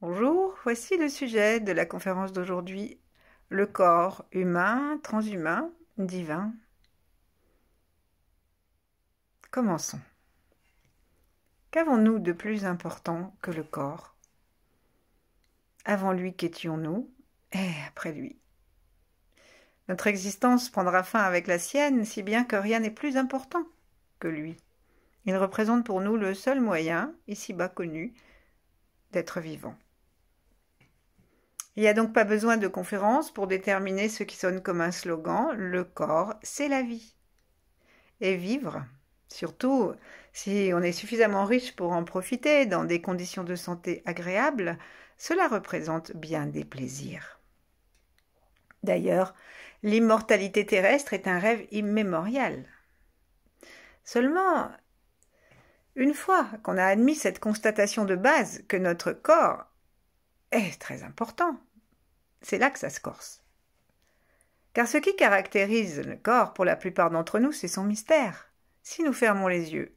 Bonjour, voici le sujet de la conférence d'aujourd'hui. Le corps humain, transhumain, divin. Commençons. Qu'avons-nous de plus important que le corps Avant lui qu'étions-nous et après lui. Notre existence prendra fin avec la sienne, si bien que rien n'est plus important que lui. Il représente pour nous le seul moyen, ici-bas connu, d'être vivant. Il n'y a donc pas besoin de conférences pour déterminer ce qui sonne comme un slogan le corps, c'est la vie. Et vivre, surtout si on est suffisamment riche pour en profiter dans des conditions de santé agréables, cela représente bien des plaisirs. D'ailleurs, l'immortalité terrestre est un rêve immémorial. Seulement, une fois qu'on a admis cette constatation de base que notre corps est très important, c'est là que ça se corse. Car ce qui caractérise le corps pour la plupart d'entre nous, c'est son mystère. Si nous fermons les yeux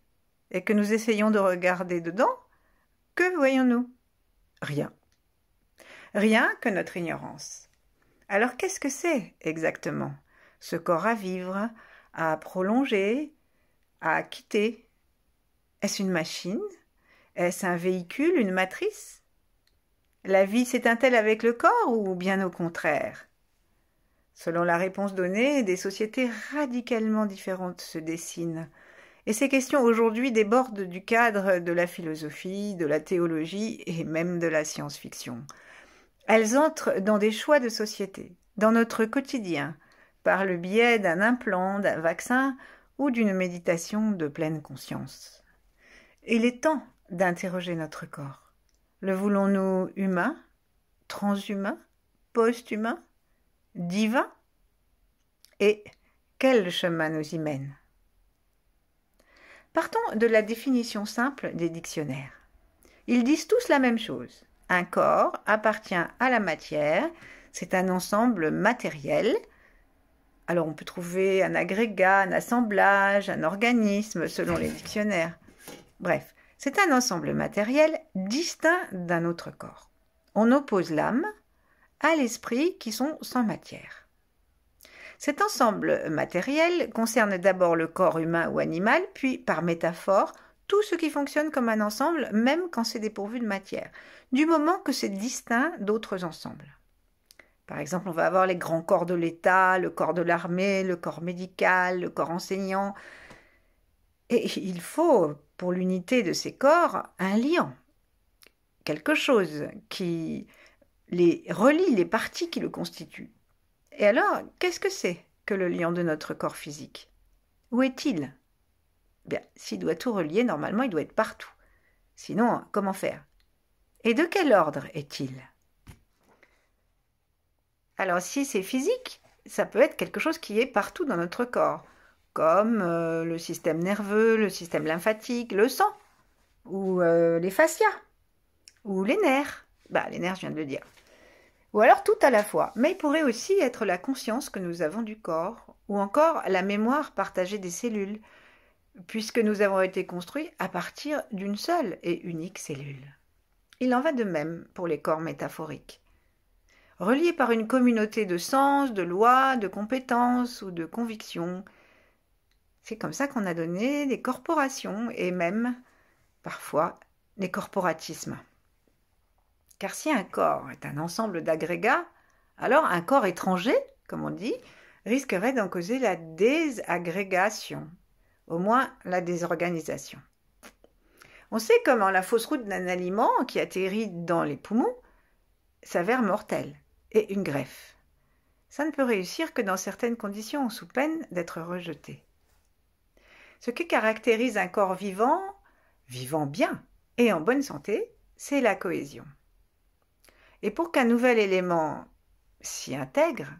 et que nous essayons de regarder dedans, que voyons-nous Rien. Rien que notre ignorance. Alors qu'est-ce que c'est exactement Ce corps à vivre, à prolonger, à quitter Est-ce une machine Est-ce un véhicule, une matrice la vie s'éteint-elle avec le corps ou bien au contraire Selon la réponse donnée, des sociétés radicalement différentes se dessinent. Et ces questions aujourd'hui débordent du cadre de la philosophie, de la théologie et même de la science-fiction. Elles entrent dans des choix de société, dans notre quotidien, par le biais d'un implant, d'un vaccin ou d'une méditation de pleine conscience. Il est temps d'interroger notre corps. Le voulons-nous humain, transhumain, post-humain, divin Et quel chemin nous y mène Partons de la définition simple des dictionnaires. Ils disent tous la même chose. Un corps appartient à la matière, c'est un ensemble matériel. Alors on peut trouver un agrégat, un assemblage, un organisme selon les dictionnaires. Bref, c'est un ensemble matériel distinct d'un autre corps. On oppose l'âme à l'esprit qui sont sans matière. Cet ensemble matériel concerne d'abord le corps humain ou animal, puis par métaphore, tout ce qui fonctionne comme un ensemble, même quand c'est dépourvu de matière, du moment que c'est distinct d'autres ensembles. Par exemple, on va avoir les grands corps de l'État, le corps de l'armée, le corps médical, le corps enseignant, et il faut, pour l'unité de ces corps, un lien, quelque chose qui les relie les parties qui le constituent. Et alors, qu'est-ce que c'est que le lien de notre corps physique Où est-il s'il doit tout relier, normalement, il doit être partout. Sinon, comment faire Et de quel ordre est-il Alors, si c'est physique, ça peut être quelque chose qui est partout dans notre corps comme euh, le système nerveux, le système lymphatique, le sang, ou euh, les fascias, ou les nerfs. Bah, les nerfs, je viens de le dire. Ou alors tout à la fois. Mais il pourrait aussi être la conscience que nous avons du corps, ou encore la mémoire partagée des cellules, puisque nous avons été construits à partir d'une seule et unique cellule. Il en va de même pour les corps métaphoriques. Reliés par une communauté de sens, de lois, de compétences ou de convictions, c'est comme ça qu'on a donné des corporations et même parfois des corporatismes. Car si un corps est un ensemble d'agrégats, alors un corps étranger, comme on dit, risquerait d'en causer la désagrégation, au moins la désorganisation. On sait comment la fausse route d'un aliment qui atterrit dans les poumons s'avère mortelle et une greffe. Ça ne peut réussir que dans certaines conditions sous peine d'être rejeté. Ce qui caractérise un corps vivant, vivant bien et en bonne santé, c'est la cohésion. Et pour qu'un nouvel élément s'y intègre,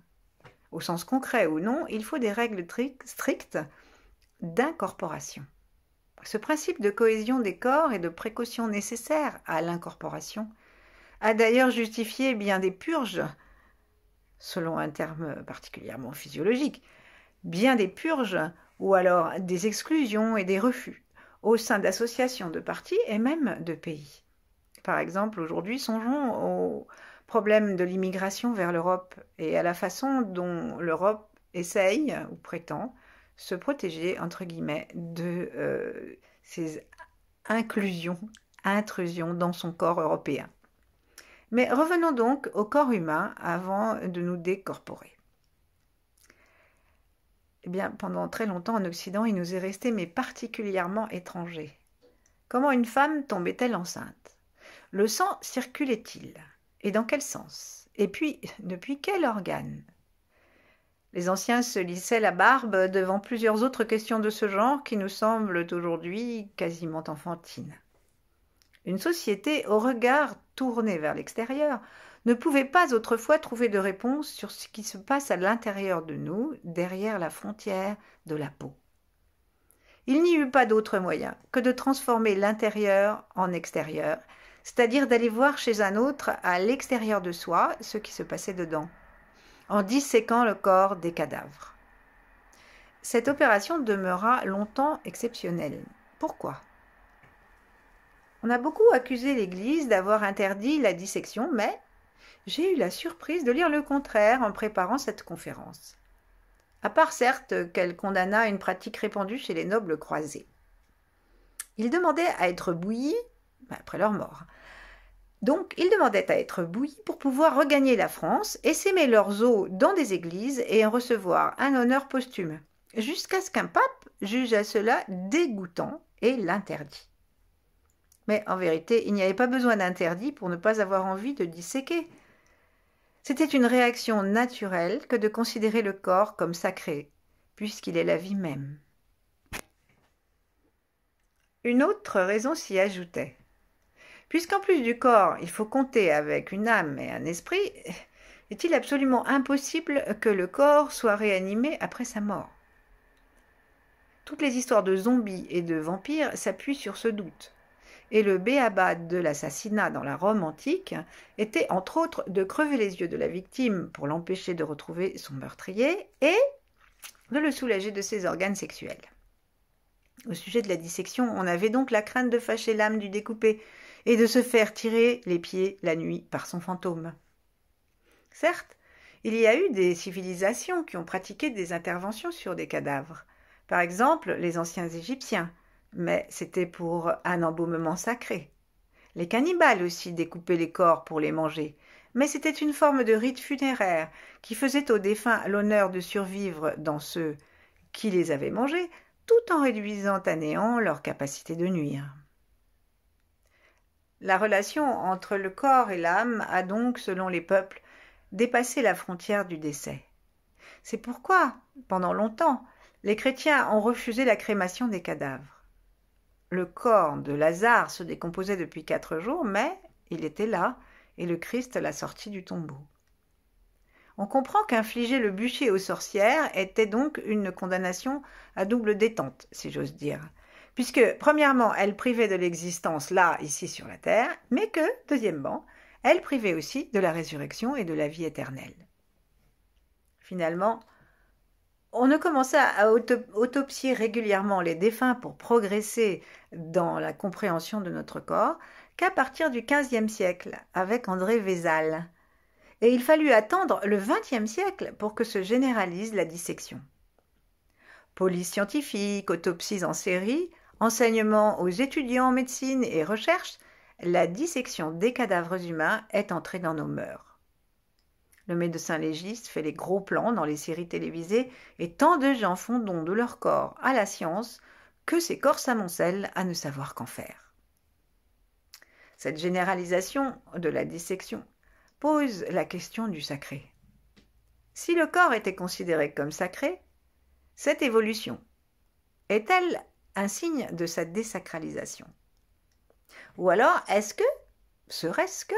au sens concret ou non, il faut des règles strictes d'incorporation. Ce principe de cohésion des corps et de précaution nécessaire à l'incorporation a d'ailleurs justifié bien des purges, selon un terme particulièrement physiologique, bien des purges ou alors des exclusions et des refus au sein d'associations de partis et même de pays. Par exemple, aujourd'hui, songeons au problème de l'immigration vers l'Europe et à la façon dont l'Europe essaye ou prétend se protéger, entre guillemets, de euh, ces inclusions, intrusions dans son corps européen. Mais revenons donc au corps humain avant de nous décorporer eh bien, pendant très longtemps en Occident, il nous est resté, mais particulièrement étranger. Comment une femme tombait-elle enceinte Le sang circulait-il Et dans quel sens Et puis, depuis quel organe Les anciens se lissaient la barbe devant plusieurs autres questions de ce genre qui nous semblent aujourd'hui quasiment enfantines. Une société au regard tourné vers l'extérieur ne pouvait pas autrefois trouver de réponse sur ce qui se passe à l'intérieur de nous, derrière la frontière de la peau. Il n'y eut pas d'autre moyen que de transformer l'intérieur en extérieur, c'est-à-dire d'aller voir chez un autre à l'extérieur de soi ce qui se passait dedans, en disséquant le corps des cadavres. Cette opération demeura longtemps exceptionnelle. Pourquoi On a beaucoup accusé l'Église d'avoir interdit la dissection, mais j'ai eu la surprise de lire le contraire en préparant cette conférence. À part certes qu'elle condamna une pratique répandue chez les nobles croisés. Ils demandaient à être bouillis bah, après leur mort. Donc, ils demandaient à être bouillis pour pouvoir regagner la France, et s'aimer leurs os dans des églises et en recevoir un honneur posthume, jusqu'à ce qu'un pape juge à cela dégoûtant et l'interdit. Mais en vérité, il n'y avait pas besoin d'interdit pour ne pas avoir envie de disséquer. C'était une réaction naturelle que de considérer le corps comme sacré, puisqu'il est la vie même. Une autre raison s'y ajoutait. Puisqu'en plus du corps, il faut compter avec une âme et un esprit, est-il absolument impossible que le corps soit réanimé après sa mort Toutes les histoires de zombies et de vampires s'appuient sur ce doute et le béaba de l'assassinat dans la Rome antique était entre autres de crever les yeux de la victime pour l'empêcher de retrouver son meurtrier et de le soulager de ses organes sexuels. Au sujet de la dissection, on avait donc la crainte de fâcher l'âme du découpé et de se faire tirer les pieds la nuit par son fantôme. Certes, il y a eu des civilisations qui ont pratiqué des interventions sur des cadavres. Par exemple, les anciens Égyptiens, mais c'était pour un embaumement sacré. Les cannibales aussi découpaient les corps pour les manger, mais c'était une forme de rite funéraire qui faisait aux défunts l'honneur de survivre dans ceux qui les avaient mangés, tout en réduisant à néant leur capacité de nuire. La relation entre le corps et l'âme a donc, selon les peuples, dépassé la frontière du décès. C'est pourquoi, pendant longtemps, les chrétiens ont refusé la crémation des cadavres le corps de Lazare se décomposait depuis quatre jours, mais il était là, et le Christ l'a sorti du tombeau. On comprend qu'infliger le bûcher aux sorcières était donc une condamnation à double détente, si j'ose dire, puisque, premièrement, elle privait de l'existence là, ici sur la terre, mais que, deuxièmement, elle privait aussi de la résurrection et de la vie éternelle. Finalement, on ne commença à autopsier régulièrement les défunts pour progresser dans la compréhension de notre corps qu'à partir du XVe siècle avec André Vézal. Et il fallut attendre le XXe siècle pour que se généralise la dissection. Police scientifique, autopsies en série, enseignement aux étudiants en médecine et recherche, la dissection des cadavres humains est entrée dans nos mœurs. Le médecin légiste fait les gros plans dans les séries télévisées et tant de gens font don de leur corps à la science que ces corps s'amoncellent à ne savoir qu'en faire. Cette généralisation de la dissection pose la question du sacré. Si le corps était considéré comme sacré, cette évolution est-elle un signe de sa désacralisation Ou alors est-ce que, serait-ce que,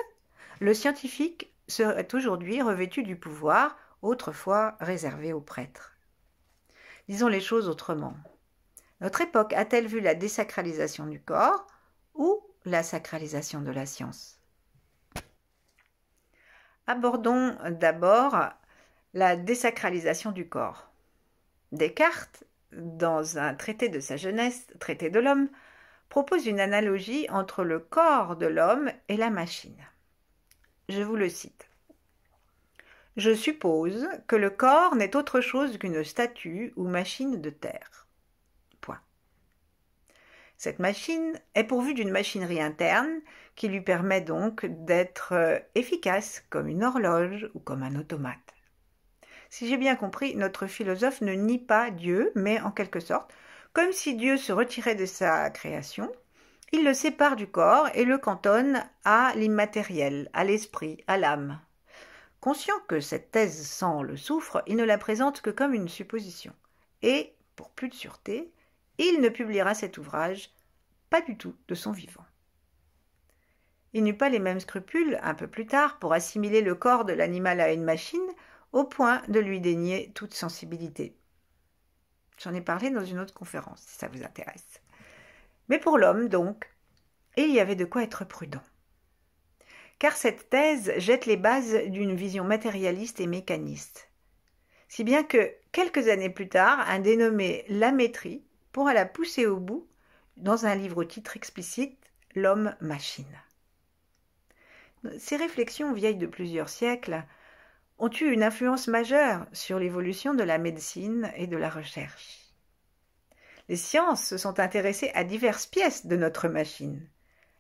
le scientifique serait aujourd'hui revêtu du pouvoir autrefois réservé aux prêtres. Disons les choses autrement. Notre époque a-t-elle vu la désacralisation du corps ou la sacralisation de la science Abordons d'abord la désacralisation du corps. Descartes, dans un traité de sa jeunesse, Traité de l'homme, propose une analogie entre le corps de l'homme et la machine. Je vous le cite. Je suppose que le corps n'est autre chose qu'une statue ou machine de terre. Point. Cette machine est pourvue d'une machinerie interne qui lui permet donc d'être euh, efficace comme une horloge ou comme un automate. Si j'ai bien compris, notre philosophe ne nie pas Dieu, mais en quelque sorte, comme si Dieu se retirait de sa création, il le sépare du corps et le cantonne à l'immatériel, à l'esprit, à l'âme. Conscient que cette thèse sans le souffre, il ne la présente que comme une supposition. Et, pour plus de sûreté, il ne publiera cet ouvrage pas du tout de son vivant. Il n'eut pas les mêmes scrupules, un peu plus tard, pour assimiler le corps de l'animal à une machine, au point de lui dénier toute sensibilité. J'en ai parlé dans une autre conférence, si ça vous intéresse. Mais pour l'homme, donc, il y avait de quoi être prudent. Car cette thèse jette les bases d'une vision matérialiste et mécaniste. Si bien que, quelques années plus tard, un dénommé Lamétrie pourra la pousser au bout dans un livre au titre explicite L'homme-machine. Ces réflexions vieilles de plusieurs siècles ont eu une influence majeure sur l'évolution de la médecine et de la recherche. Les sciences se sont intéressées à diverses pièces de notre machine.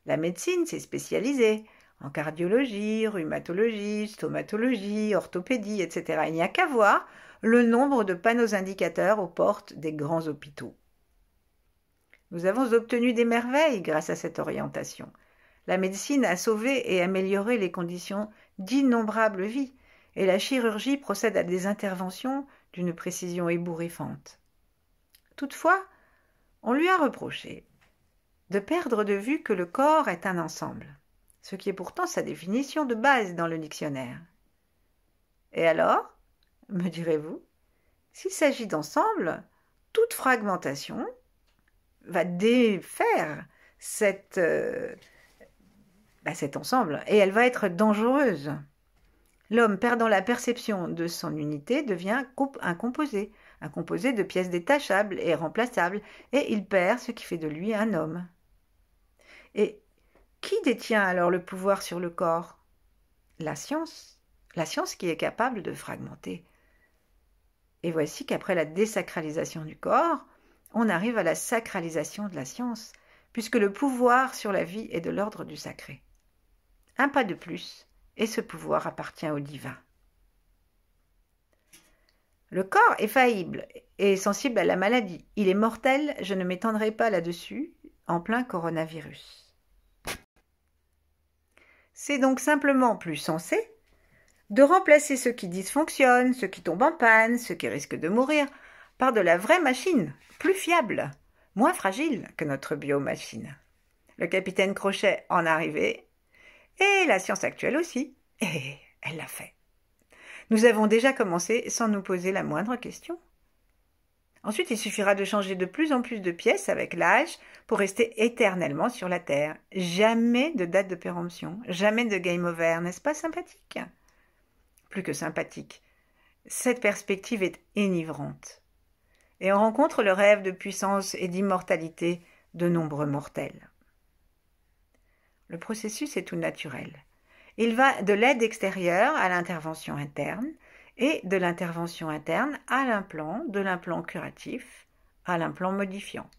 La médecine s'est spécialisée en cardiologie, rhumatologie, stomatologie, orthopédie, etc. Il n'y a qu'à voir le nombre de panneaux indicateurs aux portes des grands hôpitaux. Nous avons obtenu des merveilles grâce à cette orientation. La médecine a sauvé et amélioré les conditions d'innombrables vies, et la chirurgie procède à des interventions d'une précision ébouriffante. Toutefois, on lui a reproché de perdre de vue que le corps est un ensemble, ce qui est pourtant sa définition de base dans le dictionnaire. Et alors, me direz-vous, s'il s'agit d'ensemble, toute fragmentation va défaire euh, bah, cet ensemble et elle va être dangereuse. L'homme perdant la perception de son unité devient un composé, un composé de pièces détachables et remplaçables, et il perd ce qui fait de lui un homme. Et qui détient alors le pouvoir sur le corps La science, la science qui est capable de fragmenter. Et voici qu'après la désacralisation du corps, on arrive à la sacralisation de la science, puisque le pouvoir sur la vie est de l'ordre du sacré. Un pas de plus, et ce pouvoir appartient au divin. Le corps est faillible et sensible à la maladie. Il est mortel, je ne m'étendrai pas là-dessus, en plein coronavirus. C'est donc simplement plus sensé de remplacer ce qui dysfonctionne, ce qui tombe en panne, ce qui risque de mourir, par de la vraie machine, plus fiable, moins fragile que notre biomachine. Le capitaine Crochet en arrivait, et la science actuelle aussi, et elle l'a fait. Nous avons déjà commencé sans nous poser la moindre question. Ensuite, il suffira de changer de plus en plus de pièces avec l'âge pour rester éternellement sur la Terre. Jamais de date de péremption, jamais de game over, n'est-ce pas sympathique Plus que sympathique. Cette perspective est enivrante. Et on rencontre le rêve de puissance et d'immortalité de nombreux mortels. Le processus est tout naturel. Il va de l'aide extérieure à l'intervention interne et de l'intervention interne à l'implant, de l'implant curatif à l'implant modifiant.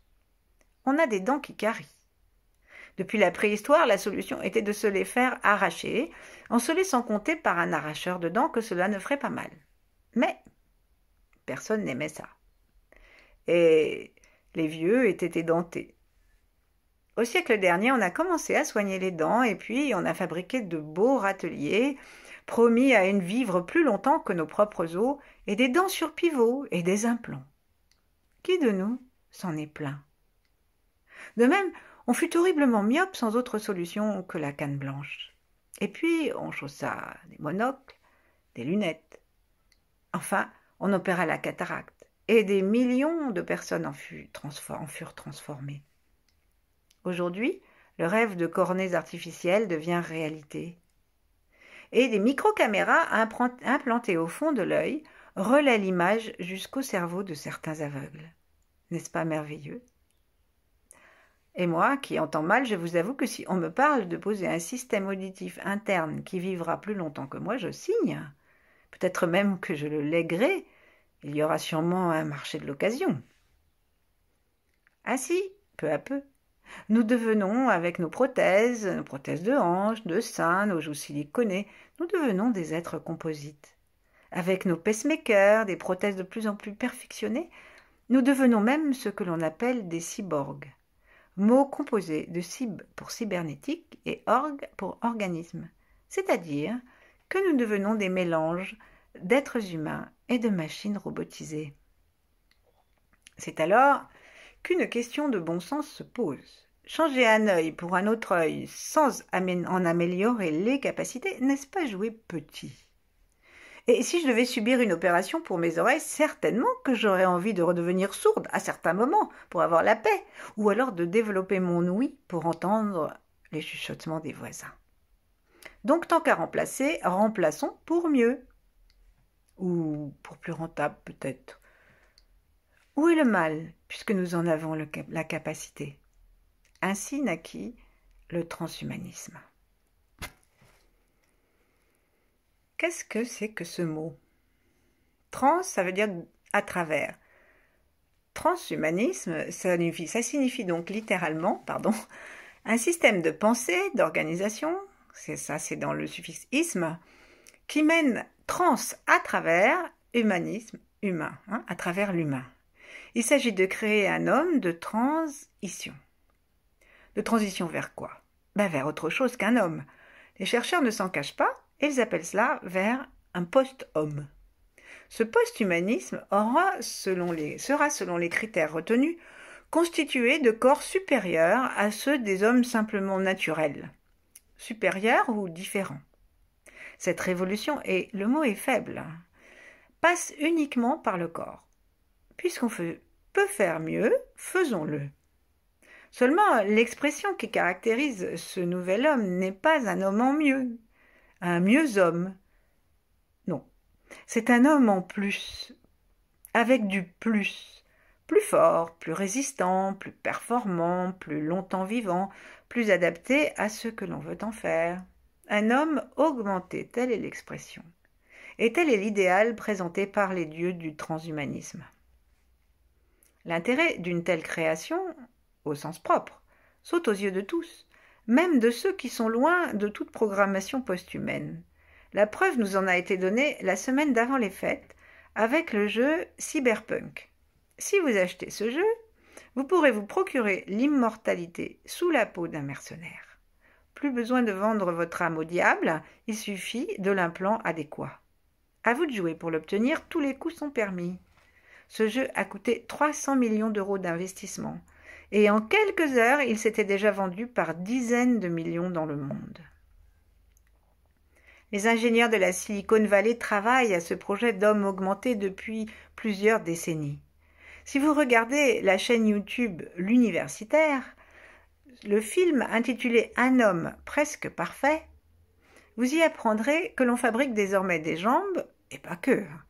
On a des dents qui carient. Depuis la préhistoire, la solution était de se les faire arracher, en se laissant compter par un arracheur de dents que cela ne ferait pas mal. Mais personne n'aimait ça. Et les vieux étaient édentés. Au siècle dernier, on a commencé à soigner les dents et puis on a fabriqué de beaux râteliers, promis à une vivre plus longtemps que nos propres os, et des dents sur pivot et des implants. Qui de nous s'en est plaint De même, on fut horriblement myope sans autre solution que la canne blanche. Et puis, on chaussa des monocles, des lunettes. Enfin, on opéra la cataracte, et des millions de personnes en furent transformées. Aujourd'hui, le rêve de cornets artificiels devient réalité. Et des micro-caméras implantées au fond de l'œil relaient l'image jusqu'au cerveau de certains aveugles. N'est-ce pas merveilleux Et moi, qui entends mal, je vous avoue que si on me parle de poser un système auditif interne qui vivra plus longtemps que moi, je signe. Peut-être même que je le léguerai. Il y aura sûrement un marché de l'occasion. Ainsi, peu à peu, nous devenons, avec nos prothèses, nos prothèses de hanches, de seins, nos joues siliconées, nous devenons des êtres composites. Avec nos pacemakers, des prothèses de plus en plus perfectionnées, nous devenons même ce que l'on appelle des cyborgs, mots composés de cib pour cybernétique et org pour organisme, c'est-à-dire que nous devenons des mélanges d'êtres humains et de machines robotisées. C'est alors qu'une question de bon sens se pose. Changer un œil pour un autre œil sans en améliorer les capacités, n'est-ce pas jouer petit Et si je devais subir une opération pour mes oreilles, certainement que j'aurais envie de redevenir sourde à certains moments pour avoir la paix, ou alors de développer mon ouïe pour entendre les chuchotements des voisins. Donc tant qu'à remplacer, remplaçons pour mieux. Ou pour plus rentable peut-être. Où est le mal, puisque nous en avons la capacité Ainsi naquit le transhumanisme. Qu'est-ce que c'est que ce mot Trans, ça veut dire à travers. Transhumanisme, ça signifie, ça signifie donc littéralement, pardon, un système de pensée, d'organisation, c'est ça, c'est dans le suffixe isme, qui mène trans à travers humanisme humain, hein, à travers l'humain. Il s'agit de créer un homme de transition. De transition vers quoi ben Vers autre chose qu'un homme. Les chercheurs ne s'en cachent pas et ils appellent cela vers un post-homme. Ce post-humanisme sera, selon les critères retenus, constitué de corps supérieurs à ceux des hommes simplement naturels, supérieurs ou différents. Cette révolution, et le mot est faible, passe uniquement par le corps. Puisqu'on peut faire mieux, faisons-le. Seulement, l'expression qui caractérise ce nouvel homme n'est pas un homme en mieux, un mieux homme. Non, c'est un homme en plus, avec du plus, plus fort, plus résistant, plus performant, plus longtemps vivant, plus adapté à ce que l'on veut en faire. Un homme augmenté, telle est l'expression. Et tel est l'idéal présenté par les dieux du transhumanisme. L'intérêt d'une telle création, au sens propre, saute aux yeux de tous, même de ceux qui sont loin de toute programmation posthumaine. La preuve nous en a été donnée la semaine d'avant les fêtes avec le jeu Cyberpunk. Si vous achetez ce jeu, vous pourrez vous procurer l'immortalité sous la peau d'un mercenaire. Plus besoin de vendre votre âme au diable, il suffit de l'implant adéquat. À vous de jouer pour l'obtenir, tous les coups sont permis. Ce jeu a coûté 300 millions d'euros d'investissement et en quelques heures, il s'était déjà vendu par dizaines de millions dans le monde. Les ingénieurs de la Silicon Valley travaillent à ce projet d'homme augmenté depuis plusieurs décennies. Si vous regardez la chaîne YouTube L'Universitaire, le film intitulé Un homme presque parfait, vous y apprendrez que l'on fabrique désormais des jambes, et pas que, hein,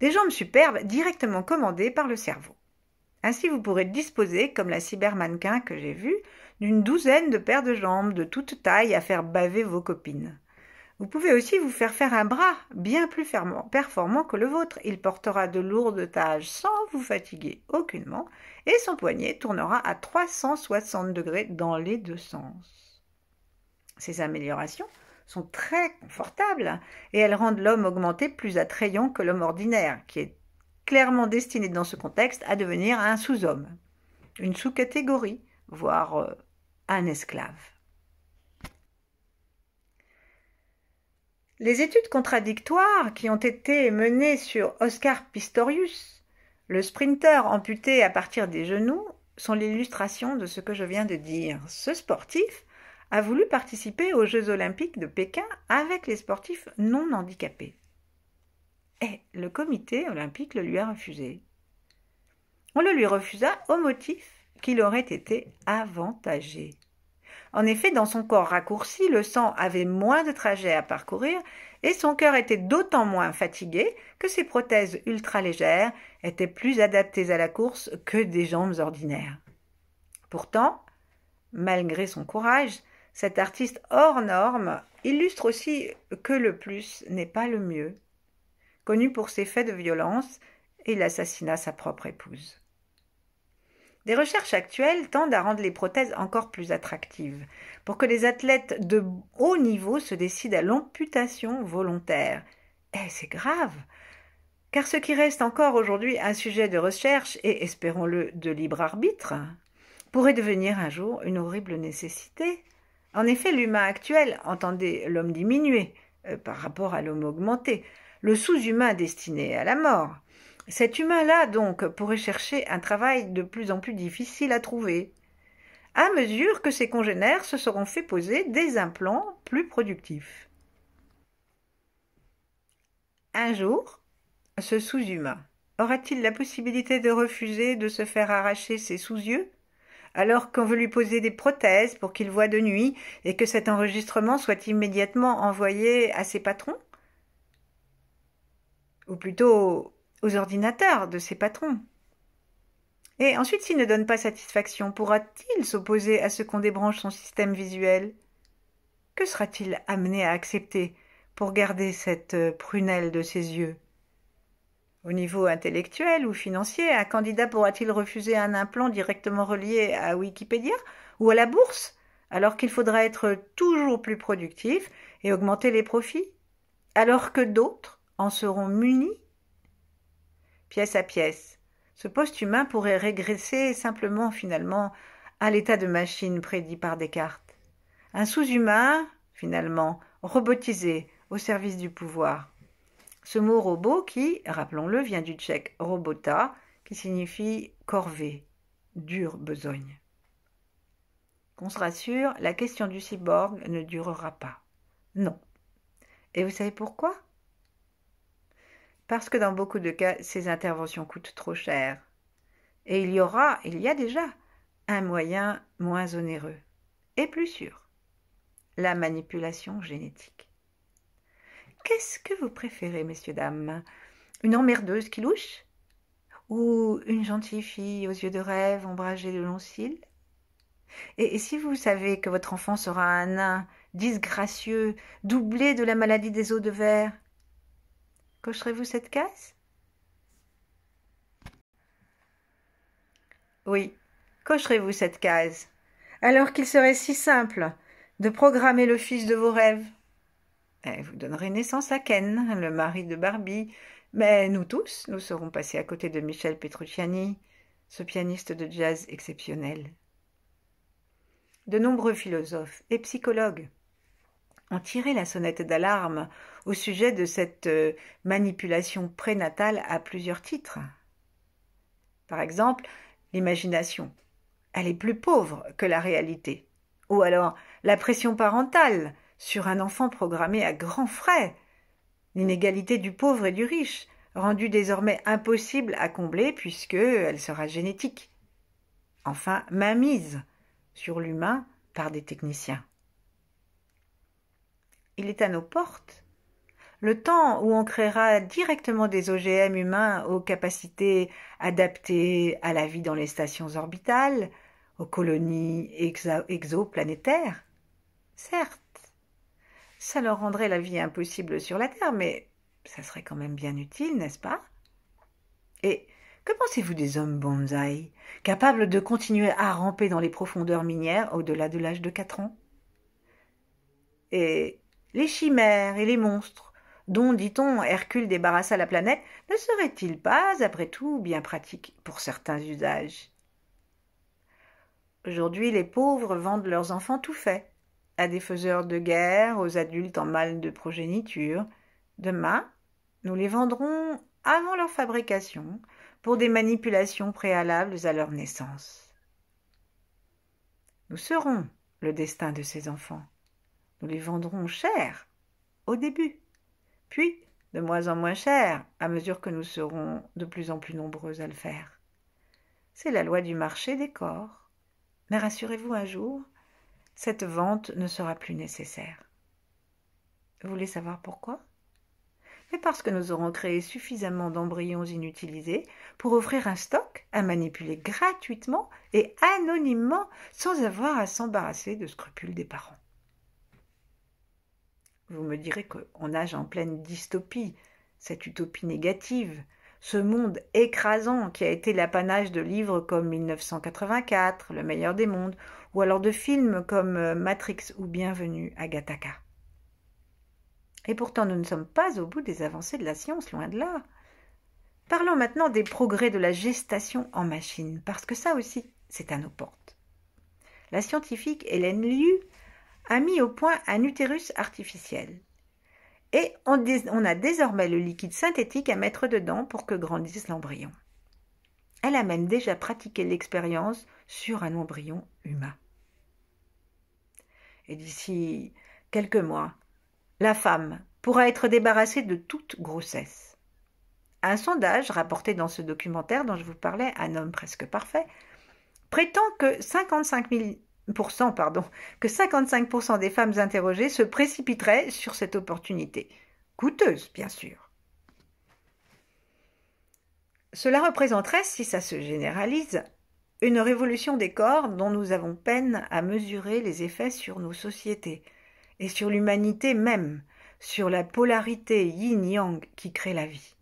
des jambes superbes directement commandées par le cerveau. Ainsi, vous pourrez disposer, comme la cybermannequin que j'ai vue, d'une douzaine de paires de jambes de toute taille à faire baver vos copines. Vous pouvez aussi vous faire faire un bras bien plus performant que le vôtre. Il portera de lourdes tâches sans vous fatiguer aucunement et son poignet tournera à 360 degrés dans les deux sens. Ces améliorations sont très confortables et elles rendent l'homme augmenté plus attrayant que l'homme ordinaire, qui est clairement destiné dans ce contexte à devenir un sous-homme, une sous-catégorie, voire euh, un esclave. Les études contradictoires qui ont été menées sur Oscar Pistorius, le sprinter amputé à partir des genoux, sont l'illustration de ce que je viens de dire. Ce sportif a voulu participer aux Jeux olympiques de Pékin avec les sportifs non handicapés. Et le comité olympique le lui a refusé. On le lui refusa au motif qu'il aurait été avantagé. En effet, dans son corps raccourci, le sang avait moins de trajet à parcourir et son cœur était d'autant moins fatigué que ses prothèses ultra légères étaient plus adaptées à la course que des jambes ordinaires. Pourtant, malgré son courage, cet artiste hors norme illustre aussi que le plus n'est pas le mieux. Connu pour ses faits de violence, il assassina sa propre épouse. Des recherches actuelles tendent à rendre les prothèses encore plus attractives, pour que les athlètes de haut niveau se décident à l'amputation volontaire. Eh, c'est grave Car ce qui reste encore aujourd'hui un sujet de recherche et, espérons-le, de libre arbitre, pourrait devenir un jour une horrible nécessité. En effet, l'humain actuel, entendez l'homme diminué euh, par rapport à l'homme augmenté, le sous-humain destiné à la mort. Cet humain-là, donc, pourrait chercher un travail de plus en plus difficile à trouver, à mesure que ses congénères se seront fait poser des implants plus productifs. Un jour, ce sous-humain aura-t-il la possibilité de refuser de se faire arracher ses sous-yeux alors qu'on veut lui poser des prothèses pour qu'il voie de nuit et que cet enregistrement soit immédiatement envoyé à ses patrons Ou plutôt aux ordinateurs de ses patrons Et ensuite, s'il ne donne pas satisfaction, pourra-t-il s'opposer à ce qu'on débranche son système visuel Que sera-t-il amené à accepter pour garder cette euh, prunelle de ses yeux au niveau intellectuel ou financier, un candidat pourra-t-il refuser un implant directement relié à Wikipédia ou à la bourse, alors qu'il faudra être toujours plus productif et augmenter les profits, alors que d'autres en seront munis Pièce à pièce, ce poste humain pourrait régresser simplement finalement à l'état de machine prédit par Descartes. Un sous-humain, finalement, robotisé au service du pouvoir. Ce mot robot qui, rappelons-le, vient du tchèque robota, qui signifie corvée, dure besogne. Qu'on se rassure, la question du cyborg ne durera pas. Non. Et vous savez pourquoi Parce que dans beaucoup de cas, ces interventions coûtent trop cher. Et il y aura, il y a déjà, un moyen moins onéreux et plus sûr la manipulation génétique. Qu'est-ce que vous préférez, messieurs, dames Une emmerdeuse qui louche Ou une gentille fille aux yeux de rêve, ombragée de longs cils et, et, si vous savez que votre enfant sera un nain, disgracieux, doublé de la maladie des os de verre, cocherez-vous cette case Oui, cocherez-vous cette case, alors qu'il serait si simple de programmer le fils de vos rêves eh, vous donnerez naissance à Ken, le mari de Barbie. Mais nous tous, nous serons passés à côté de Michel Petrucciani, ce pianiste de jazz exceptionnel. De nombreux philosophes et psychologues ont tiré la sonnette d'alarme au sujet de cette euh, manipulation prénatale à plusieurs titres. Par exemple, l'imagination. Elle est plus pauvre que la réalité. Ou alors la pression parentale, sur un enfant programmé à grands frais. L'inégalité du pauvre et du riche, rendue désormais impossible à combler puisque elle sera génétique. Enfin, mainmise sur l'humain par des techniciens. Il est à nos portes. Le temps où on créera directement des OGM humains aux capacités adaptées à la vie dans les stations orbitales, aux colonies exoplanétaires. Certes, ça leur rendrait la vie impossible sur la Terre, mais ça serait quand même bien utile, n'est-ce pas Et que pensez-vous des hommes bonsaï, capables de continuer à ramper dans les profondeurs minières au-delà de l'âge de quatre ans Et les chimères et les monstres, dont, dit-on, Hercule débarrassa la planète, ne seraient-ils pas, après tout, bien pratiques pour certains usages Aujourd'hui, les pauvres vendent leurs enfants tout faits à des faiseurs de guerre, aux adultes en mal de progéniture. Demain, nous les vendrons avant leur fabrication pour des manipulations préalables à leur naissance. Nous serons le destin de ces enfants. Nous les vendrons chers au début, puis de moins en moins cher à mesure que nous serons de plus en plus nombreux à le faire. C'est la loi du marché des corps. Mais rassurez-vous un jour, cette vente ne sera plus nécessaire. Vous voulez savoir pourquoi Mais parce que nous aurons créé suffisamment d'embryons inutilisés pour offrir un stock à manipuler gratuitement et anonymement sans avoir à s'embarrasser de scrupules des parents. Vous me direz qu'on nage en pleine dystopie, cette utopie négative ce monde écrasant qui a été l'apanage de livres comme 1984, Le meilleur des mondes, ou alors de films comme euh, Matrix ou Bienvenue à Gattaca. Et pourtant, nous ne sommes pas au bout des avancées de la science, loin de là. Parlons maintenant des progrès de la gestation en machine, parce que ça aussi, c'est à nos portes. La scientifique Hélène Liu a mis au point un utérus artificiel. Et on, a désormais le liquide synthétique à mettre dedans pour que grandisse l'embryon. Elle a même déjà pratiqué l'expérience sur un embryon humain. Et d'ici quelques mois, la femme pourra être débarrassée de toute grossesse. Un sondage rapporté dans ce documentaire dont je vous parlais, Un homme presque parfait, prétend que 55 000 pardon, que 55% des femmes interrogées se précipiteraient sur cette opportunité, coûteuse bien sûr. Cela représenterait, si ça se généralise, une révolution des corps dont nous avons peine à mesurer les effets sur nos sociétés et sur l'humanité même, sur la polarité yin-yang qui crée la vie.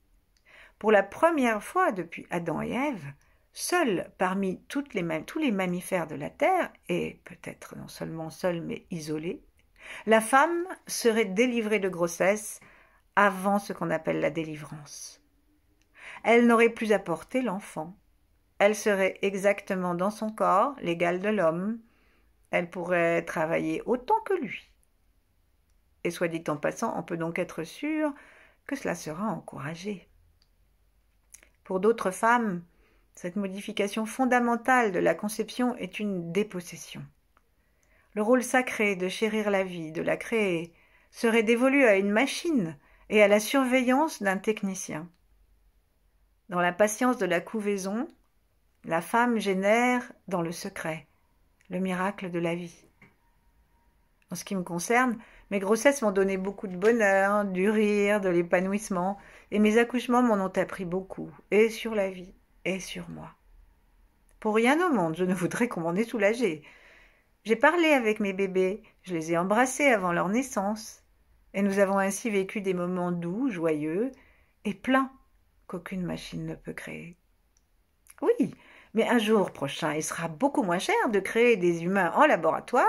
Pour la première fois depuis Adam et Ève, Seule parmi toutes les, tous les mammifères de la Terre, et peut-être non seulement seule, mais isolée, la femme serait délivrée de grossesse avant ce qu'on appelle la délivrance. Elle n'aurait plus à porter l'enfant. Elle serait exactement dans son corps, l'égal de l'homme. Elle pourrait travailler autant que lui. Et soit dit en passant, on peut donc être sûr que cela sera encouragé. Pour d'autres femmes, cette modification fondamentale de la conception est une dépossession. Le rôle sacré de chérir la vie, de la créer, serait dévolu à une machine et à la surveillance d'un technicien. Dans la patience de la couvaison, la femme génère dans le secret le miracle de la vie. En ce qui me concerne, mes grossesses m'ont donné beaucoup de bonheur, du rire, de l'épanouissement, et mes accouchements m'en ont appris beaucoup, et sur la vie est sur moi. Pour rien au monde, je ne voudrais qu'on m'en ait soulagé. J'ai parlé avec mes bébés, je les ai embrassés avant leur naissance, et nous avons ainsi vécu des moments doux, joyeux et pleins qu'aucune machine ne peut créer. Oui, mais un jour prochain, il sera beaucoup moins cher de créer des humains en laboratoire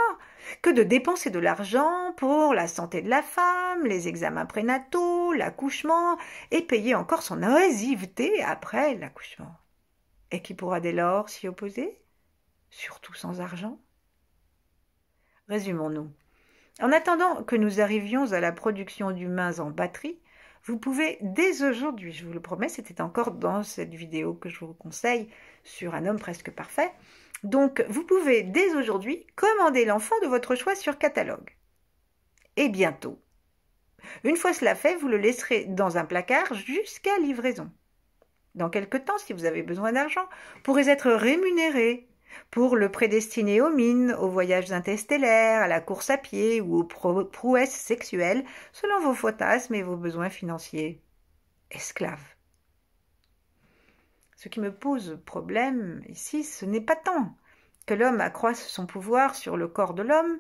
que de dépenser de l'argent pour la santé de la femme, les examens prénataux, l'accouchement, et payer encore son oisiveté après l'accouchement et qui pourra dès lors s'y opposer Surtout sans argent Résumons-nous. En attendant que nous arrivions à la production d'humains en batterie, vous pouvez dès aujourd'hui, je vous le promets, c'était encore dans cette vidéo que je vous conseille sur un homme presque parfait, donc vous pouvez dès aujourd'hui commander l'enfant de votre choix sur catalogue. Et bientôt. Une fois cela fait, vous le laisserez dans un placard jusqu'à livraison dans quelque temps, si vous avez besoin d'argent, pourrez être rémunéré pour le prédestiner aux mines, aux voyages interstellaires, à la course à pied ou aux prouesses sexuelles, selon vos fantasmes et vos besoins financiers. Esclave. Ce qui me pose problème ici, ce n'est pas tant que l'homme accroisse son pouvoir sur le corps de l'homme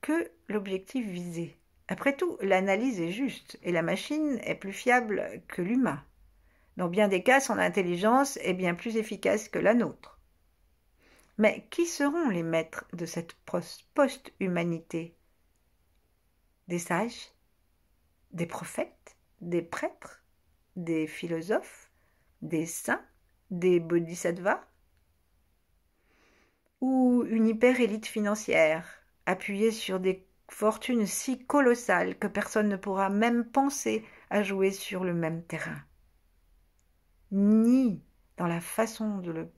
que l'objectif visé. Après tout, l'analyse est juste et la machine est plus fiable que l'humain. Dans bien des cas, son intelligence est bien plus efficace que la nôtre. Mais qui seront les maîtres de cette post-humanité Des sages Des prophètes Des prêtres Des philosophes Des saints Des bodhisattvas Ou une hyper-élite financière, appuyée sur des fortunes si colossales que personne ne pourra même penser à jouer sur le même terrain ni dans la façon de le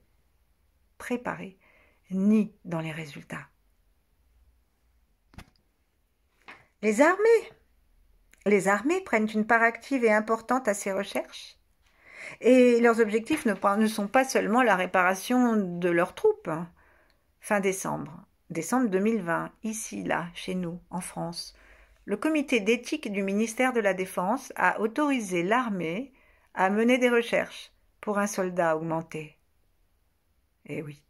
préparer, ni dans les résultats. Les armées. Les armées prennent une part active et importante à ces recherches. Et leurs objectifs ne, sont pas seulement la réparation de leurs troupes. Hein. Fin décembre, décembre 2020, ici, là, chez nous, en France, le comité d'éthique du ministère de la Défense a autorisé l'armée à mener des recherches pour un soldat augmenté. Eh oui.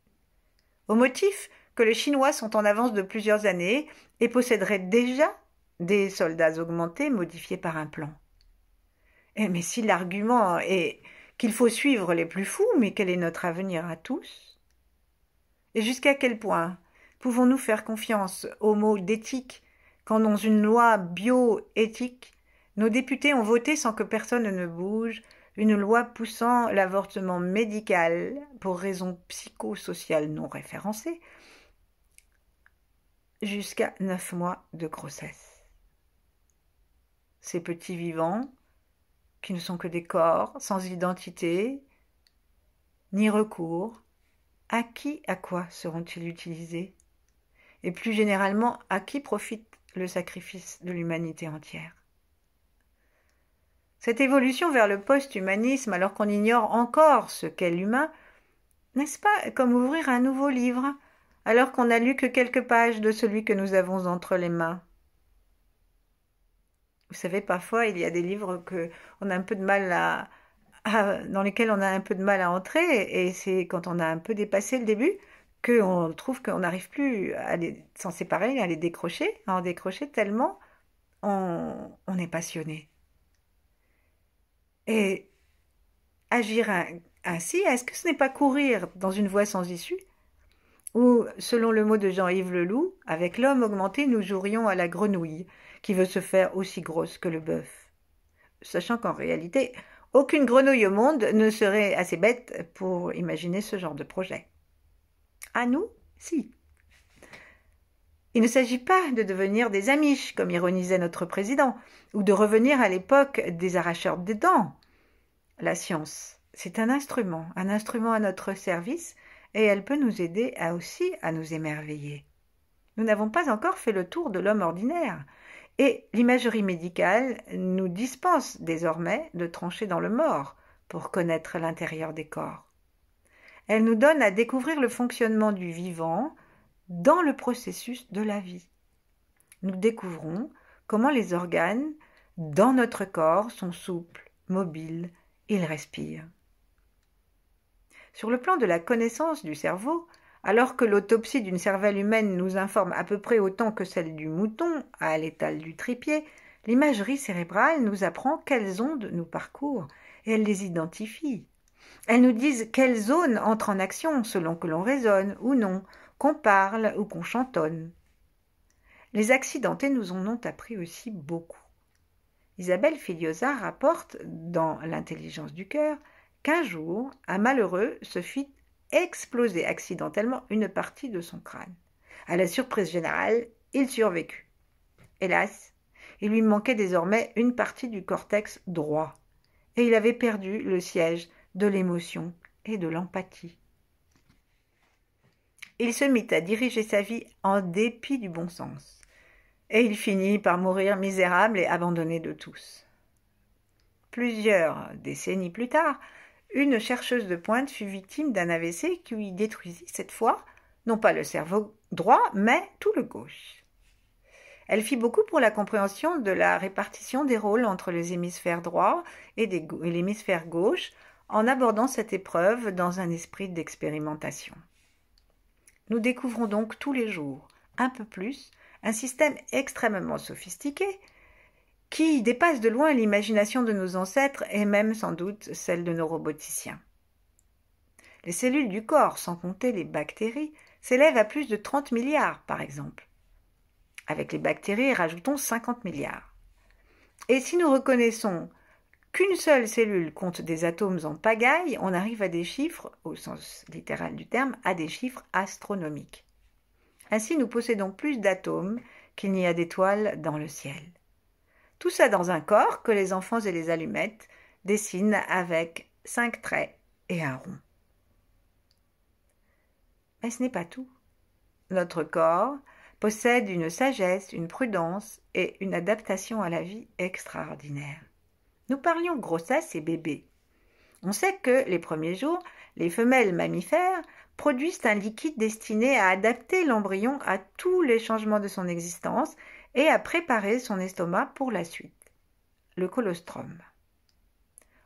Au motif que les Chinois sont en avance de plusieurs années et posséderaient déjà des soldats augmentés modifiés par un plan. Eh mais si l'argument est qu'il faut suivre les plus fous, mais quel est notre avenir à tous Et jusqu'à quel point pouvons-nous faire confiance aux mots d'éthique quand dans une loi bio-éthique, nos députés ont voté sans que personne ne bouge, une loi poussant l'avortement médical pour raisons psychosociales non référencées jusqu'à neuf mois de grossesse. Ces petits vivants, qui ne sont que des corps sans identité, ni recours, à qui, à quoi seront-ils utilisés Et plus généralement, à qui profite le sacrifice de l'humanité entière cette évolution vers le post-humanisme, alors qu'on ignore encore ce qu'est l'humain, n'est-ce pas comme ouvrir un nouveau livre, alors qu'on n'a lu que quelques pages de celui que nous avons entre les mains Vous savez, parfois, il y a des livres que on a un peu de mal à, dans lesquels on a un peu de mal à entrer, et c'est quand on a un peu dépassé le début qu'on trouve qu'on n'arrive plus à s'en séparer, à les décrocher, à en décrocher tellement on est passionné. Et agir ainsi, est-ce que ce n'est pas courir dans une voie sans issue Ou, selon le mot de Jean-Yves Leloup, avec l'homme augmenté, nous jouerions à la grenouille, qui veut se faire aussi grosse que le bœuf. Sachant qu'en réalité, aucune grenouille au monde ne serait assez bête pour imaginer ce genre de projet. À nous, si. Il ne s'agit pas de devenir des amiches, comme ironisait notre président, ou de revenir à l'époque des arracheurs des dents, la science. C'est un instrument, un instrument à notre service, et elle peut nous aider aussi à nous émerveiller. Nous n'avons pas encore fait le tour de l'homme ordinaire, et l'imagerie médicale nous dispense désormais de trancher dans le mort pour connaître l'intérieur des corps. Elle nous donne à découvrir le fonctionnement du vivant dans le processus de la vie. Nous découvrons comment les organes dans notre corps sont souples, mobiles, il respire. Sur le plan de la connaissance du cerveau, alors que l'autopsie d'une cervelle humaine nous informe à peu près autant que celle du mouton à l'étal du tripied, l'imagerie cérébrale nous apprend quelles ondes nous parcourent et elle les identifie. Elles nous disent quelles zones entrent en action selon que l'on raisonne ou non, qu'on parle ou qu'on chantonne. Les accidentés nous en ont appris aussi beaucoup. Isabelle Filiosa rapporte dans L'intelligence du cœur qu'un jour, un malheureux se fit exploser accidentellement une partie de son crâne. À la surprise générale, il survécut. Hélas, il lui manquait désormais une partie du cortex droit, et il avait perdu le siège de l'émotion et de l'empathie. Il se mit à diriger sa vie en dépit du bon sens et il finit par mourir misérable et abandonné de tous. Plusieurs décennies plus tard, une chercheuse de pointe fut victime d'un AVC qui lui détruisit cette fois non pas le cerveau droit, mais tout le gauche. Elle fit beaucoup pour la compréhension de la répartition des rôles entre les hémisphères droits et, et l'hémisphère gauche en abordant cette épreuve dans un esprit d'expérimentation. Nous découvrons donc tous les jours un peu plus un système extrêmement sophistiqué qui dépasse de loin l'imagination de nos ancêtres et même sans doute celle de nos roboticiens. Les cellules du corps, sans compter les bactéries, s'élèvent à plus de 30 milliards par exemple. Avec les bactéries, rajoutons 50 milliards. Et si nous reconnaissons qu'une seule cellule compte des atomes en pagaille, on arrive à des chiffres, au sens littéral du terme, à des chiffres astronomiques. Ainsi nous possédons plus d'atomes qu'il n'y a d'étoiles dans le ciel. Tout ça dans un corps que les enfants et les allumettes dessinent avec cinq traits et un rond. Mais ce n'est pas tout. Notre corps possède une sagesse, une prudence et une adaptation à la vie extraordinaire. Nous parlions grossesse et bébé. On sait que les premiers jours, les femelles mammifères produisent un liquide destiné à adapter l'embryon à tous les changements de son existence et à préparer son estomac pour la suite, le colostrum.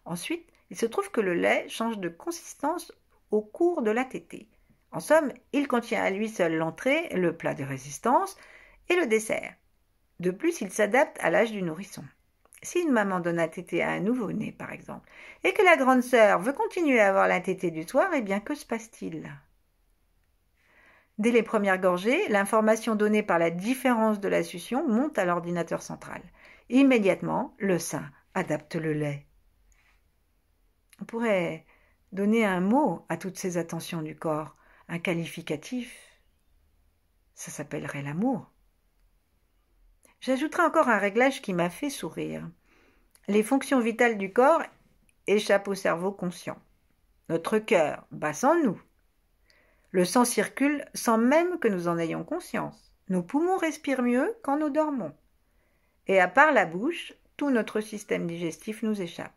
Ensuite, il se trouve que le lait change de consistance au cours de la tétée. En somme, il contient à lui seul l'entrée, le plat de résistance et le dessert. De plus, il s'adapte à l'âge du nourrisson. Si une maman donne un tété à un nouveau-né, par exemple, et que la grande sœur veut continuer à avoir la tétée du soir, eh bien, que se passe-t-il Dès les premières gorgées, l'information donnée par la différence de la succion monte à l'ordinateur central. Immédiatement, le sein adapte le lait. On pourrait donner un mot à toutes ces attentions du corps, un qualificatif. Ça s'appellerait l'amour. J'ajouterai encore un réglage qui m'a fait sourire. Les fonctions vitales du corps échappent au cerveau conscient. Notre cœur bat sans nous. Le sang circule sans même que nous en ayons conscience. Nos poumons respirent mieux quand nous dormons. Et à part la bouche, tout notre système digestif nous échappe.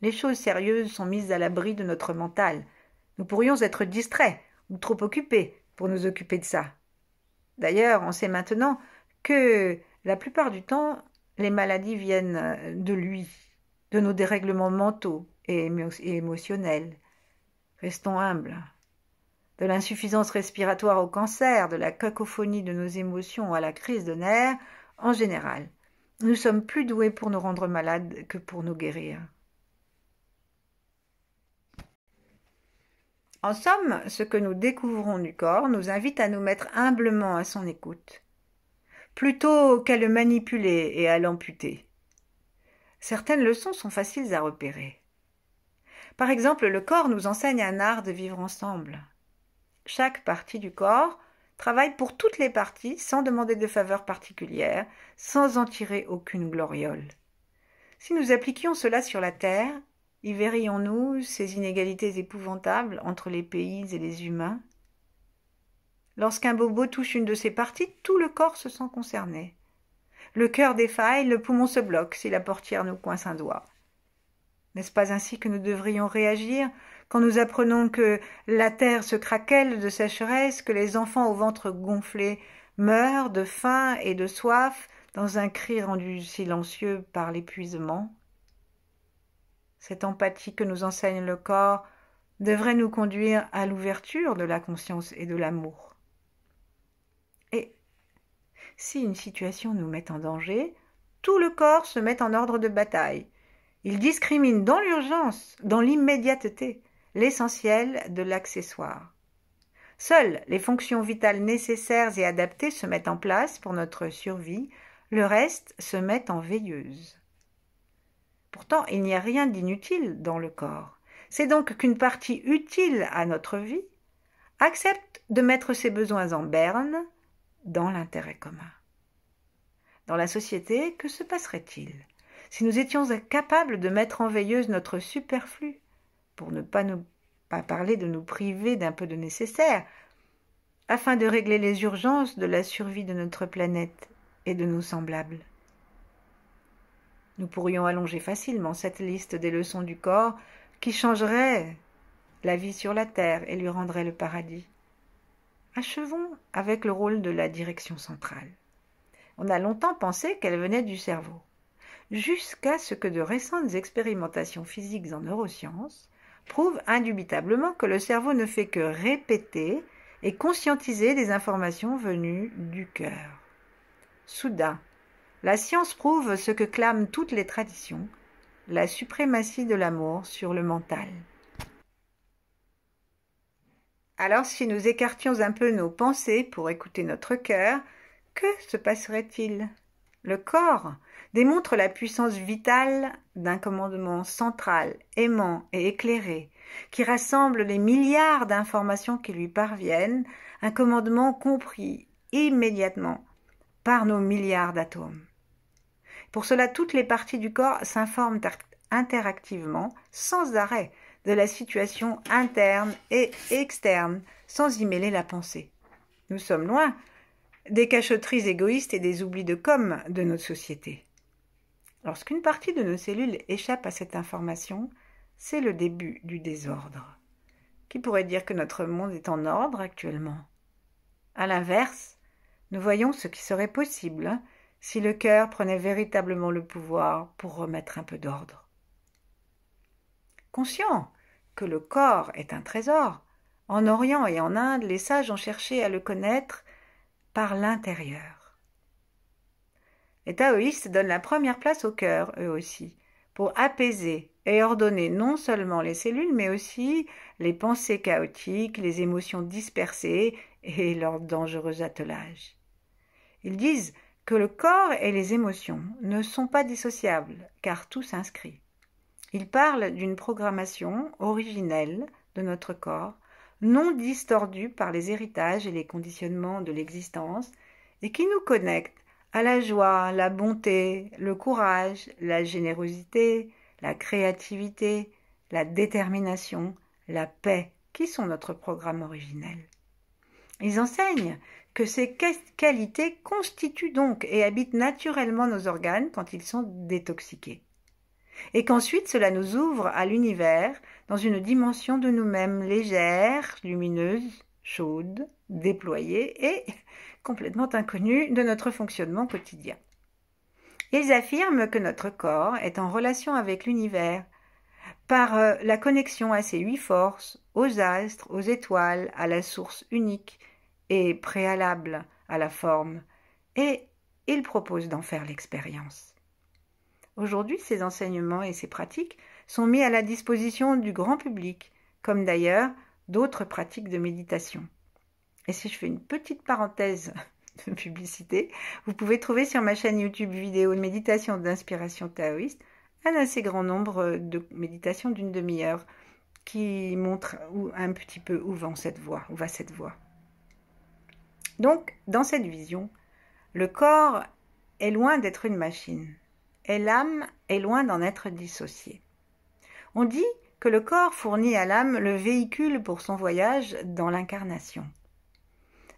Les choses sérieuses sont mises à l'abri de notre mental. Nous pourrions être distraits ou trop occupés pour nous occuper de ça. D'ailleurs, on sait maintenant que la plupart du temps, les maladies viennent euh, de lui, de nos dérèglements mentaux et, émotionnels. Restons humbles. De l'insuffisance respiratoire au cancer, de la cacophonie de nos émotions à la crise de nerfs, en général, nous sommes plus doués pour nous rendre malades que pour nous guérir. En somme, ce que nous découvrons du corps nous invite à nous mettre humblement à son écoute plutôt qu'à le manipuler et à l'amputer. Certaines leçons sont faciles à repérer. Par exemple, le corps nous enseigne un art de vivre ensemble. Chaque partie du corps travaille pour toutes les parties sans demander de faveur particulière, sans en tirer aucune gloriole. Si nous appliquions cela sur la Terre, y verrions-nous ces inégalités épouvantables entre les pays et les humains Lorsqu'un bobo touche une de ses parties, tout le corps se sent concerné. Le cœur défaille, le poumon se bloque si la portière nous coince un doigt. N'est-ce pas ainsi que nous devrions réagir quand nous apprenons que la terre se craquelle de sécheresse, que les enfants au ventre gonflé meurent de faim et de soif dans un cri rendu silencieux par l'épuisement Cette empathie que nous enseigne le corps devrait nous conduire à l'ouverture de la conscience et de l'amour si une situation nous met en danger, tout le corps se met en ordre de bataille. Il discrimine dans l'urgence, dans l'immédiateté, l'essentiel de l'accessoire. Seules les fonctions vitales nécessaires et adaptées se mettent en place pour notre survie, le reste se met en veilleuse. Pourtant, il n'y a rien d'inutile dans le corps. C'est donc qu'une partie utile à notre vie accepte de mettre ses besoins en berne dans l'intérêt commun. Dans la société, que se passerait-il si nous étions capables de mettre en veilleuse notre superflu, pour ne pas nous pas parler de nous priver d'un peu de nécessaire, afin de régler les urgences de la survie de notre planète et de nos semblables. Nous pourrions allonger facilement cette liste des leçons du corps qui changerait la vie sur la terre et lui rendrait le paradis. Achevons avec le rôle de la direction centrale. On a longtemps pensé qu'elle venait du cerveau, jusqu'à ce que de récentes expérimentations physiques en neurosciences prouvent indubitablement que le cerveau ne fait que répéter et conscientiser des informations venues du cœur. Soudain, la science prouve ce que clament toutes les traditions, la suprématie de l'amour sur le mental. Alors si nous écartions un peu nos pensées pour écouter notre cœur, que se passerait-il Le corps démontre la puissance vitale d'un commandement central, aimant et éclairé, qui rassemble les milliards d'informations qui lui parviennent, un commandement compris immédiatement par nos milliards d'atomes. Pour cela, toutes les parties du corps s'informent interactivement, sans arrêt, de la situation interne et externe, sans y mêler la pensée. Nous sommes loin des cachotteries égoïstes et des oublis de com de notre société. Lorsqu'une partie de nos cellules échappe à cette information, c'est le début du désordre. Qui pourrait dire que notre monde est en ordre actuellement À l'inverse, nous voyons ce qui serait possible si le cœur prenait véritablement le pouvoir pour remettre un peu d'ordre. Conscient que le corps est un trésor. En Orient et en Inde, les sages ont cherché à le connaître par l'intérieur. Les taoïstes donnent la première place au cœur, eux aussi, pour apaiser et ordonner non seulement les cellules, mais aussi les pensées chaotiques, les émotions dispersées et leurs dangereux attelage. Ils disent que le corps et les émotions ne sont pas dissociables, car tout s'inscrit. Ils parlent d'une programmation originelle de notre corps, non distordue par les héritages et les conditionnements de l'existence, et qui nous connecte à la joie, la bonté, le courage, la générosité, la créativité, la détermination, la paix, qui sont notre programme originel. Ils enseignent que ces qualités constituent donc et habitent naturellement nos organes quand ils sont détoxiqués et qu'ensuite cela nous ouvre à l'univers dans une dimension de nous-mêmes légère, lumineuse, chaude, déployée et complètement inconnue de notre fonctionnement quotidien. Ils affirment que notre corps est en relation avec l'univers par euh, la connexion à ses huit forces, aux astres, aux étoiles, à la source unique et préalable à la forme, et ils proposent d'en faire l'expérience. Aujourd'hui, ces enseignements et ces pratiques sont mis à la disposition du grand public, comme d'ailleurs d'autres pratiques de méditation. Et si je fais une petite parenthèse de publicité, vous pouvez trouver sur ma chaîne YouTube vidéo de méditation d'inspiration taoïste un assez grand nombre de méditations d'une demi-heure qui montrent un petit peu où va cette voie, où va cette voie. Donc, dans cette vision, le corps est loin d'être une machine et l'âme est loin d'en être dissociée. On dit que le corps fournit à l'âme le véhicule pour son voyage dans l'incarnation.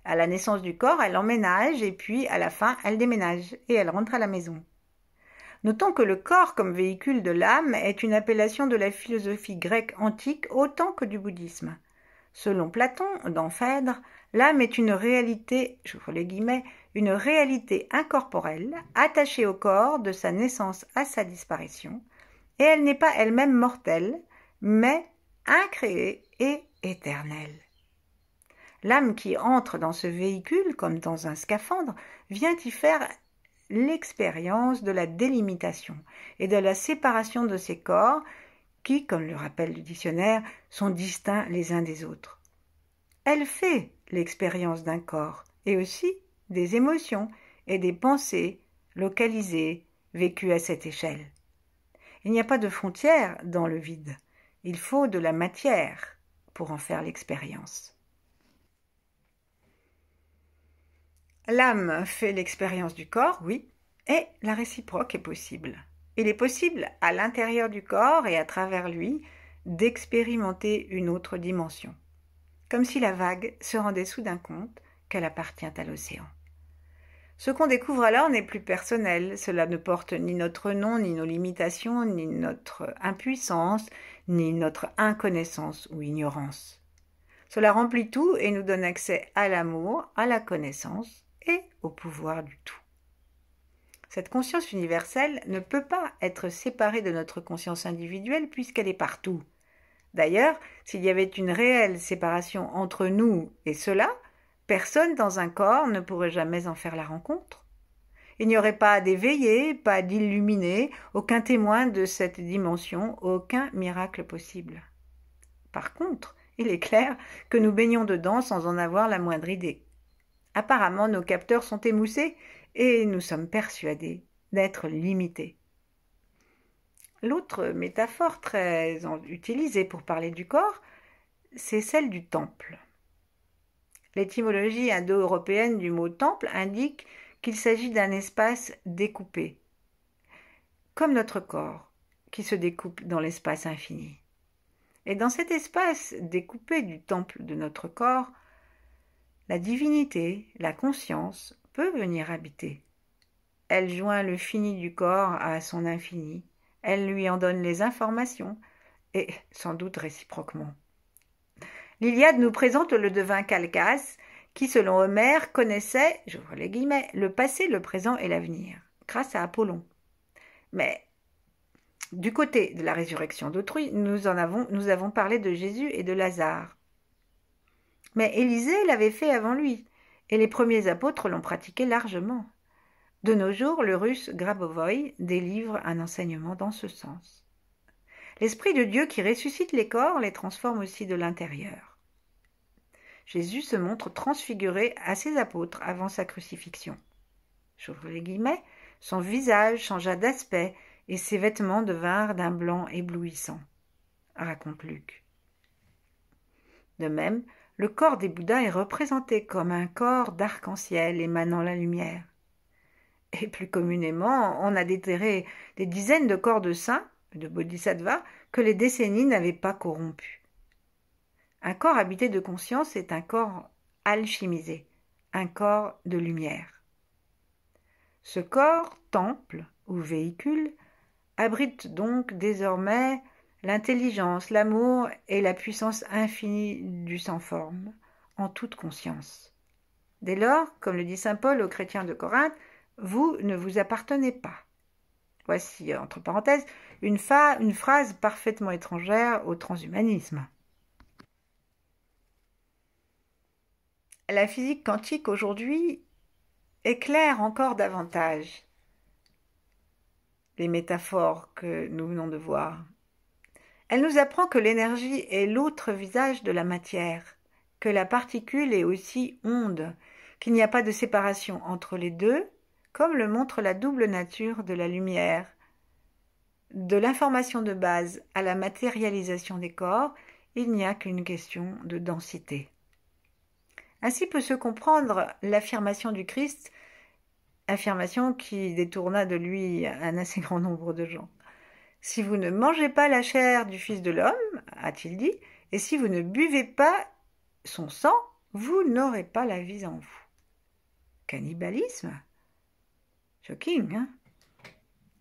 À la naissance du corps, elle emménage et puis à la fin, elle déménage et elle rentre à la maison. Notons que le corps comme véhicule de l'âme est une appellation de la philosophie grecque antique autant que du bouddhisme. Selon Platon, dans Phèdre, l'âme est une réalité, je les guillemets, une réalité incorporelle attachée au corps de sa naissance à sa disparition, et elle n'est pas elle-même mortelle, mais incréée et éternelle. L'âme qui entre dans ce véhicule, comme dans un scaphandre, vient y faire l'expérience de la délimitation et de la séparation de ces corps qui, comme le rappelle le dictionnaire, sont distincts les uns des autres. Elle fait l'expérience d'un corps et aussi des émotions et des pensées localisées, vécues à cette échelle. Il n'y a pas de frontière dans le vide. Il faut de la matière pour en faire l'expérience. L'âme fait l'expérience du corps, oui, et la réciproque est possible. Il est possible, à l'intérieur du corps et à travers lui, d'expérimenter une autre dimension, comme si la vague se rendait soudain compte qu'elle appartient à l'océan. Ce qu'on découvre alors n'est plus personnel, cela ne porte ni notre nom, ni nos limitations, ni notre impuissance, ni notre inconnaissance ou ignorance. Cela remplit tout et nous donne accès à l'amour, à la connaissance et au pouvoir du tout. Cette conscience universelle ne peut pas être séparée de notre conscience individuelle puisqu'elle est partout. D'ailleurs, s'il y avait une réelle séparation entre nous et cela, Personne dans un corps ne pourrait jamais en faire la rencontre. Il n'y aurait pas d'éveillé, pas d'illuminé, aucun témoin de cette dimension, aucun miracle possible. Par contre, il est clair que nous baignons dedans sans en avoir la moindre idée. Apparemment, nos capteurs sont émoussés et nous sommes persuadés d'être limités. L'autre métaphore très utilisée pour parler du corps, c'est celle du temple. L'étymologie indo-européenne du mot temple indique qu'il s'agit d'un espace découpé, comme notre corps qui se découpe dans l'espace infini. Et dans cet espace découpé du temple de notre corps, la divinité, la conscience, peut venir habiter. Elle joint le fini du corps à son infini, elle lui en donne les informations, et sans doute réciproquement. L'Iliade nous présente le devin Calcas, qui, selon Homère, connaissait, j'ouvre les guillemets, le passé, le présent et l'avenir, grâce à Apollon. Mais du côté de la résurrection d'autrui, nous avons, nous avons parlé de Jésus et de Lazare. Mais Élisée l'avait fait avant lui, et les premiers apôtres l'ont pratiqué largement. De nos jours, le russe Grabovoy délivre un enseignement dans ce sens. L'Esprit de Dieu qui ressuscite les corps les transforme aussi de l'intérieur. Jésus se montre transfiguré à ses apôtres avant sa crucifixion. J'ouvre les guillemets, son visage changea d'aspect et ses vêtements devinrent d'un blanc éblouissant, raconte Luc. De même, le corps des Bouddhas est représenté comme un corps d'arc-en-ciel émanant la lumière. Et plus communément, on a déterré des dizaines de corps de saints, de bodhisattvas, que les décennies n'avaient pas corrompus. Un corps habité de conscience est un corps alchimisé, un corps de lumière. Ce corps, temple ou véhicule, abrite donc désormais l'intelligence, l'amour et la puissance infinie du sans-forme, en toute conscience. Dès lors, comme le dit saint Paul aux chrétiens de Corinthe, vous ne vous appartenez pas. Voici, entre parenthèses, une, une phrase parfaitement étrangère au transhumanisme. la physique quantique aujourd'hui éclaire encore davantage les métaphores que nous venons de voir. Elle nous apprend que l'énergie est l'autre visage de la matière, que la particule est aussi onde, qu'il n'y a pas de séparation entre les deux, comme le montre la double nature de la lumière. De l'information de base à la matérialisation des corps, il n'y a qu'une question de densité. Ainsi peut se comprendre l'affirmation du Christ, affirmation qui détourna de lui un assez grand nombre de gens. Si vous ne mangez pas la chair du Fils de l'homme, a-t-il dit, et si vous ne buvez pas son sang, vous n'aurez pas la vie en vous. Cannibalisme Shocking, hein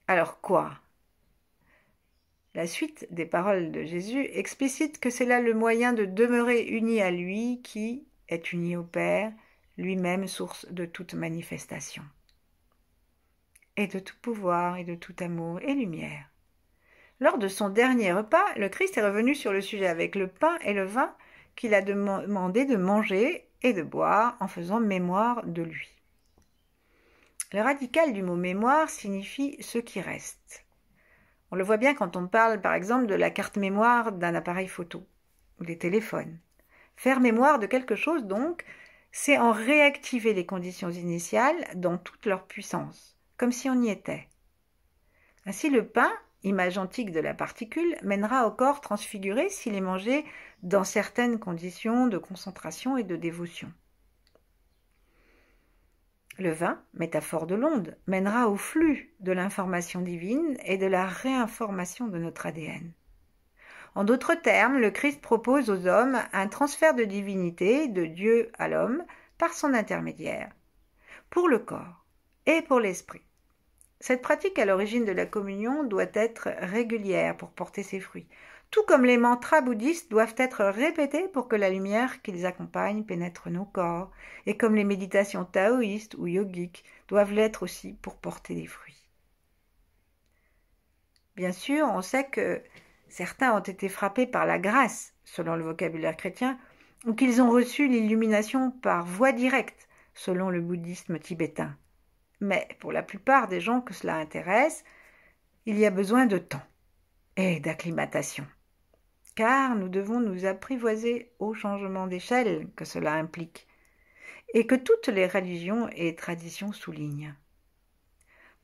Alors quoi la suite des paroles de Jésus explicite que c'est là le moyen de demeurer uni à lui qui, est uni au Père, lui-même source de toute manifestation, et de tout pouvoir, et de tout amour, et lumière. Lors de son dernier repas, le Christ est revenu sur le sujet avec le pain et le vin qu'il a demandé de manger et de boire en faisant mémoire de lui. Le radical du mot mémoire signifie ce qui reste. On le voit bien quand on parle par exemple de la carte mémoire d'un appareil photo ou des téléphones. Faire mémoire de quelque chose, donc, c'est en réactiver les conditions initiales dans toute leur puissance, comme si on y était. Ainsi le pain, image antique de la particule, mènera au corps transfiguré s'il est mangé dans certaines conditions de concentration et de dévotion. Le vin, métaphore de l'onde, mènera au flux de l'information divine et de la réinformation de notre ADN. En d'autres termes, le Christ propose aux hommes un transfert de divinité de Dieu à l'homme par son intermédiaire, pour le corps et pour l'esprit. Cette pratique à l'origine de la communion doit être régulière pour porter ses fruits, tout comme les mantras bouddhistes doivent être répétés pour que la lumière qu'ils accompagnent pénètre nos corps, et comme les méditations taoïstes ou yogiques doivent l'être aussi pour porter des fruits. Bien sûr, on sait que Certains ont été frappés par la grâce, selon le vocabulaire chrétien, ou qu'ils ont reçu l'illumination par voie directe, selon le bouddhisme tibétain. Mais pour la plupart des gens que cela intéresse, il y a besoin de temps et d'acclimatation. Car nous devons nous apprivoiser au changement d'échelle que cela implique, et que toutes les religions et traditions soulignent.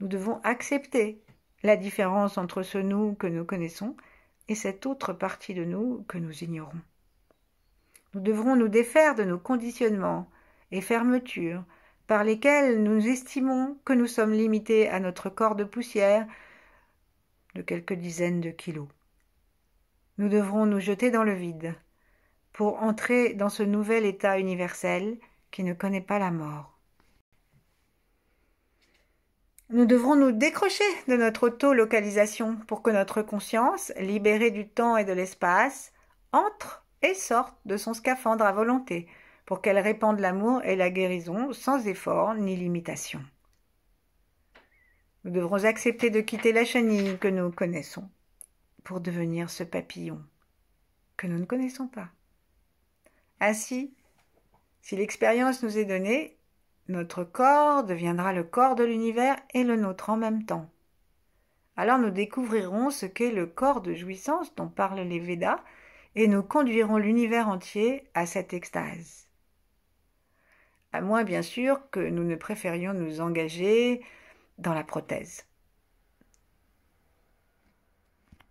Nous devons accepter la différence entre ce nous que nous connaissons et cette autre partie de nous que nous ignorons. Nous devrons nous défaire de nos conditionnements et fermetures par lesquelles nous estimons que nous sommes limités à notre corps de poussière de quelques dizaines de kilos. Nous devrons nous jeter dans le vide pour entrer dans ce nouvel état universel qui ne connaît pas la mort. Nous devrons nous décrocher de notre auto-localisation pour que notre conscience, libérée du temps et de l'espace, entre et sorte de son scaphandre à volonté, pour qu'elle répande l'amour et la guérison sans effort ni limitation. Nous devrons accepter de quitter la chenille que nous connaissons pour devenir ce papillon que nous ne connaissons pas. Ainsi, si l'expérience nous est donnée, notre corps deviendra le corps de l'univers et le nôtre en même temps. Alors nous découvrirons ce qu'est le corps de jouissance dont parlent les Védas et nous conduirons l'univers entier à cette extase. À moins bien sûr que nous ne préférions nous engager dans la prothèse.